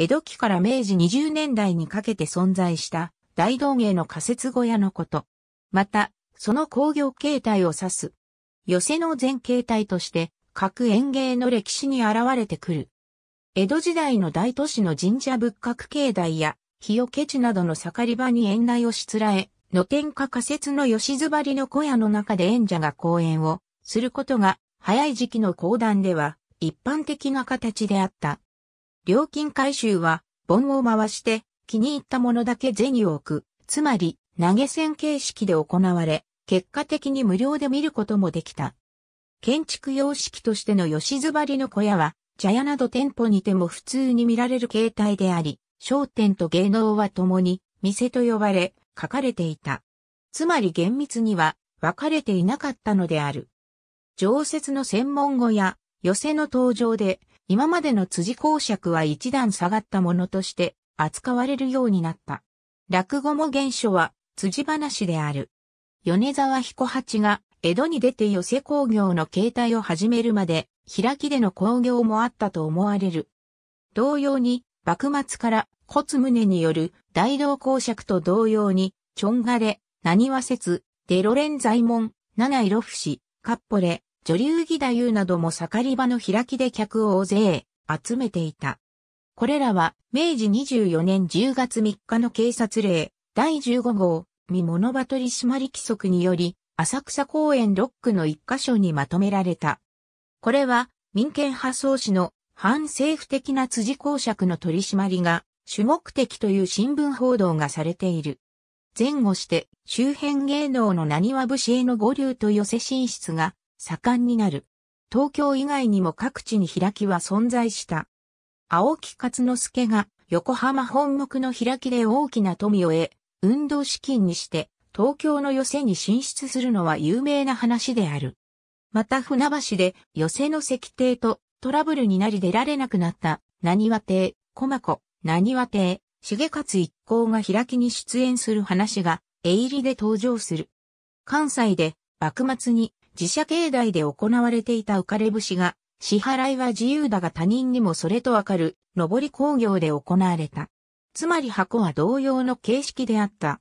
江戸期から明治20年代にかけて存在した大道芸の仮設小屋のこと。また、その工業形態を指す。寄せの全形態として各園芸の歴史に現れてくる。江戸時代の大都市の神社仏閣境内や、日よけ地などの盛り場に園内をしつらえ、の天下仮設の吉津張りの小屋の中で演者が公演をすることが、早い時期の講談では一般的な形であった。料金回収は、盆を回して、気に入ったものだけ銭を置く、つまり、投げ銭形式で行われ、結果的に無料で見ることもできた。建築様式としての吉津張りの小屋は、茶屋など店舗にても普通に見られる形態であり、商店と芸能は共に、店と呼ばれ、書かれていた。つまり厳密には、分かれていなかったのである。常設の専門語や、寄せの登場で、今までの辻公爵は一段下がったものとして扱われるようになった。落語も原書は辻話である。米沢彦八が江戸に出て寄せ工業の形態を始めるまで、開きでの工業もあったと思われる。同様に、幕末から骨宗による大道公爵と同様に、ちょんがれ、何はせデロレン在門、七色節、カッポレ、女流義太夫なども盛り場の開きで客を大勢集めていた。これらは明治24年10月3日の警察令第15号未物場取締規則により浅草公園6区の1箇所にまとめられた。これは民権派創始の反政府的な辻公爵の取締りが主目的という新聞報道がされている。前後して周辺芸能の何は武士への五流と寄せ進出が盛んになる。東京以外にも各地に開きは存在した。青木勝之助が横浜本木の開きで大きな富を得、運動資金にして東京の寄せに進出するのは有名な話である。また船橋で寄せの石邸とトラブルになり出られなくなった何和邸、駒子、何和邸、重勝一行が開きに出演する話が、絵入りで登場する。関西で幕末に自社境内で行われていた浮かれ節が、支払いは自由だが他人にもそれとわかる、上り工業で行われた。つまり箱は同様の形式であった。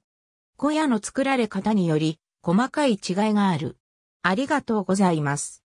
小屋の作られ方により、細かい違いがある。ありがとうございます。